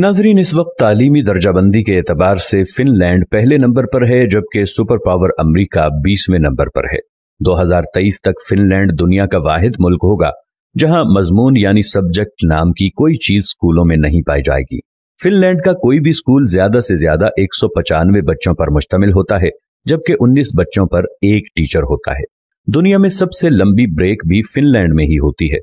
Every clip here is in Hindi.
नाजरीन इस वक्त तालीमी दर्जाबंदी के एतबार से फिनलैंड पहले नंबर पर है जबकि सुपर पावर अमरीका बीसवें नंबर पर है दो हजार तेईस तक फिनलैंड दुनिया का वाहिद मुल्क होगा जहां मजमून यानी सब्जेक्ट नाम की कोई चीज स्कूलों में नहीं पाई जाएगी फिनलैंड का कोई भी स्कूल ज्यादा से ज्यादा एक सौ पचानवे बच्चों पर मुश्तमिल होता है जबकि उन्नीस बच्चों पर एक टीचर होता है दुनिया में सबसे लंबी ब्रेक भी फिनलैंड में ही होती है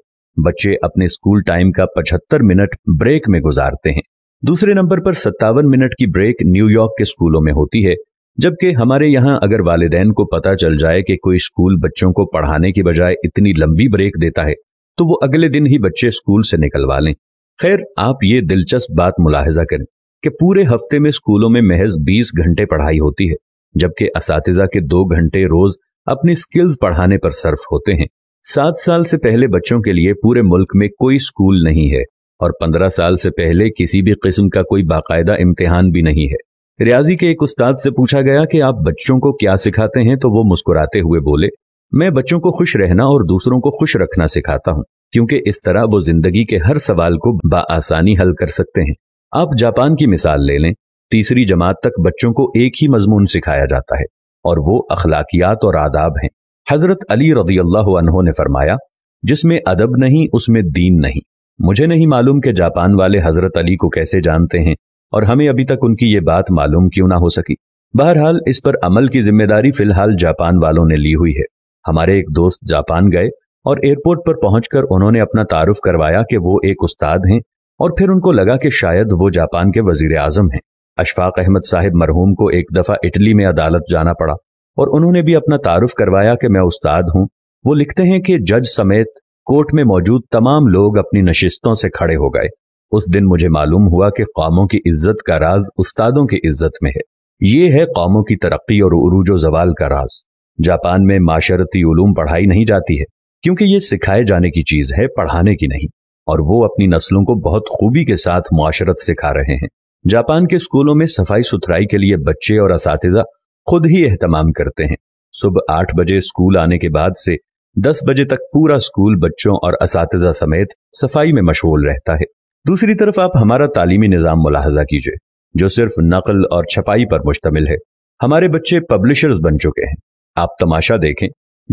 बच्चे अपने स्कूल टाइम का पचहत्तर मिनट ब्रेक में गुजारते हैं दूसरे नंबर पर सत्तावन मिनट की ब्रेक न्यूयॉर्क के स्कूलों में होती है जबकि हमारे यहाँ अगर वालदेन को पता चल जाए कि कोई स्कूल बच्चों को पढ़ाने की बजाय इतनी लंबी ब्रेक देता है तो वो अगले दिन ही बच्चे स्कूल से निकलवा लें खैर आप ये दिलचस्प बात मुलाहजा करें कि पूरे हफ्ते में स्कूलों में महज 20 घंटे पढ़ाई होती है जबकि इस के दो घंटे रोज अपनी स्किल्स पढ़ाने पर सर्फ होते हैं सात साल से पहले बच्चों के लिए पूरे मुल्क में कोई स्कूल नहीं है और पंद्रह साल से पहले किसी भी किस्म का कोई बाकायदा इम्तिहान भी नहीं है रियाजी के एक उस्ताद से पूछा गया कि आप बच्चों को क्या सिखाते हैं तो वो मुस्कुराते हुए बोले मैं बच्चों को खुश रहना और दूसरों को खुश रखना सिखाता हूँ क्योंकि इस तरह वो जिंदगी के हर सवाल को बासानी हल कर सकते हैं आप जापान की मिसाल ले लें तीसरी जमात तक बच्चों को एक ही मजमून सिखाया जाता है और वो अखलाकियात और आदाब हैं हजरत अली रजी अल्लाह ने फरमाया जिसमें अदब नहीं उसमें दीन नहीं मुझे नहीं मालूम कि जापान वाले हजरत अली को कैसे जानते हैं और हमें अभी तक उनकी ये बात मालूम क्यों ना हो सकी बहरहाल इस पर अमल की जिम्मेदारी फिलहाल जापान वालों ने ली हुई है हमारे एक दोस्त जापान गए और एयरपोर्ट पर पहुंचकर उन्होंने अपना तारुफ करवाया कि वो एक उस्ताद हैं और फिर उनको लगा कि शायद वो जापान के वजीर आजम हैं अशफाक अहमद साहिब मरहूम को एक दफा इटली में अदालत जाना पड़ा और उन्होंने भी अपना तारुफ करवाया कि मैं उस्ताद हूँ वो लिखते हैं कि जज समेत कोर्ट में मौजूद तमाम लोग अपनी नशिस्तों से खड़े हो गए उस दिन मुझे मालूम हुआ कि कौमों की इज्जत का राज उस्तादों की इज्जत में है ये है कौमों की तरक्की और उरूज जवाल का राज जापान में माशरती उलूम पढ़ाई नहीं जाती है क्योंकि ये सिखाए जाने की चीज है पढ़ाने की नहीं और वो अपनी नस्लों को बहुत खूबी के साथ मुआशरत सिखा रहे हैं जापान के स्कूलों में सफाई सुथराई के लिए बच्चे और इस खुद ही एहतमाम करते हैं सुबह आठ बजे स्कूल आने के बाद से दस बजे तक पूरा स्कूल बच्चों और इस समेत सफाई में मशगूल रहता है दूसरी तरफ आप हमारा तालीमी निज़ाम मुलाहजा कीजिए जो सिर्फ नकल और छपाई पर मुश्तमिल है हमारे बच्चे पब्लिशर्स बन चुके हैं आप तमाशा देखें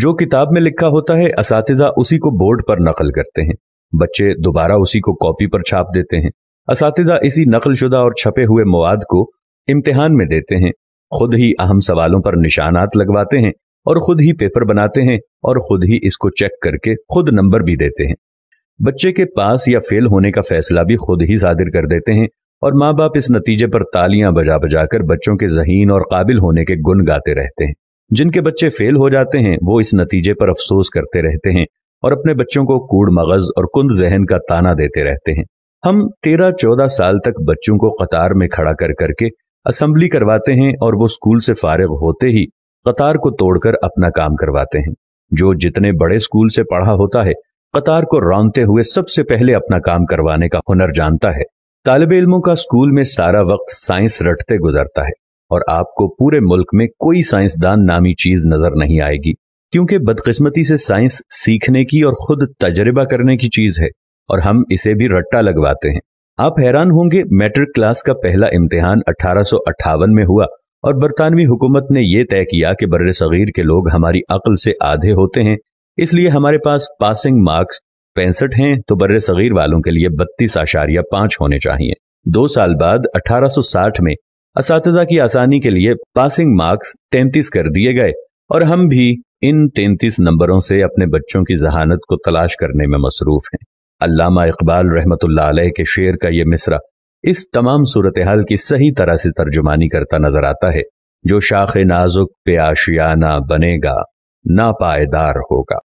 जो किताब में लिखा होता है इस उसी को बोर्ड पर नकल करते हैं बच्चे दोबारा उसी को कॉपी पर छाप देते हैं इस इसी नकलशुदा और छपे हुए मवाद को इम्तिहान में देते हैं खुद ही अहम सवालों पर निशानात लगवाते हैं और खुद ही पेपर बनाते हैं और खुद ही इसको चेक करके खुद नंबर भी देते हैं बच्चे के पास या फेल होने का फैसला भी खुद ही सादिर कर देते हैं और माँ बाप इस नतीजे पर तालियां बजा बजाकर बच्चों के जहीन और काबिल होने के गुण गाते रहते हैं जिनके बच्चे फेल हो जाते हैं वो इस नतीजे पर अफसोस करते रहते हैं और अपने बच्चों को कूड़ मगज और कुंद जहन का ताना देते रहते हैं हम तेरह चौदह साल तक बच्चों को कतार में खड़ा कर करके असम्बली करवाते हैं और वो स्कूल से फारग होते ही कतार को तोड़कर अपना काम करवाते हैं जो जितने बड़े स्कूल से पढ़ा होता है कतार को रौनते हुए सबसे पहले अपना काम करवाने का हुनर जानता है तालब इलमों का स्कूल में सारा वक्त साइंस रटते गुजरता है और आपको पूरे मुल्क में कोई साइंसदान नामी चीज नजर नहीं आएगी क्योंकि बदकिस्मती से साइंस सीखने की और खुद तजर्बा करने की चीज है और हम इसे भी रट्टा लगवाते हैं आप हैरान होंगे मैट्रिक क्लास का पहला इम्तिहान अठारह में हुआ और बरतानवी हुकूमत ने यह तय किया कि बर्र सगीर के लोग हमारी अकल से आधे होते हैं इसलिए हमारे पास पासिंग मार्क्स पैंसठ हैं तो बर्र सगीर वालों के लिए बत्तीस आशारिया पांच होने चाहिए दो साल बाद 1860 में इस की आसानी के लिए पासिंग मार्क्स तैंतीस कर दिए गए और हम भी इन तैंतीस नंबरों से अपने बच्चों की जहानत को तलाश करने में मसरूफ हैं अलामा इकबाल रहमत के शेर का यह मिसरा इस तमाम सूरत हाल की सही तरह से तर्जुमानी करता नजर आता है जो शाख नाजुक पे आशियाना बनेगा ना पायदार होगा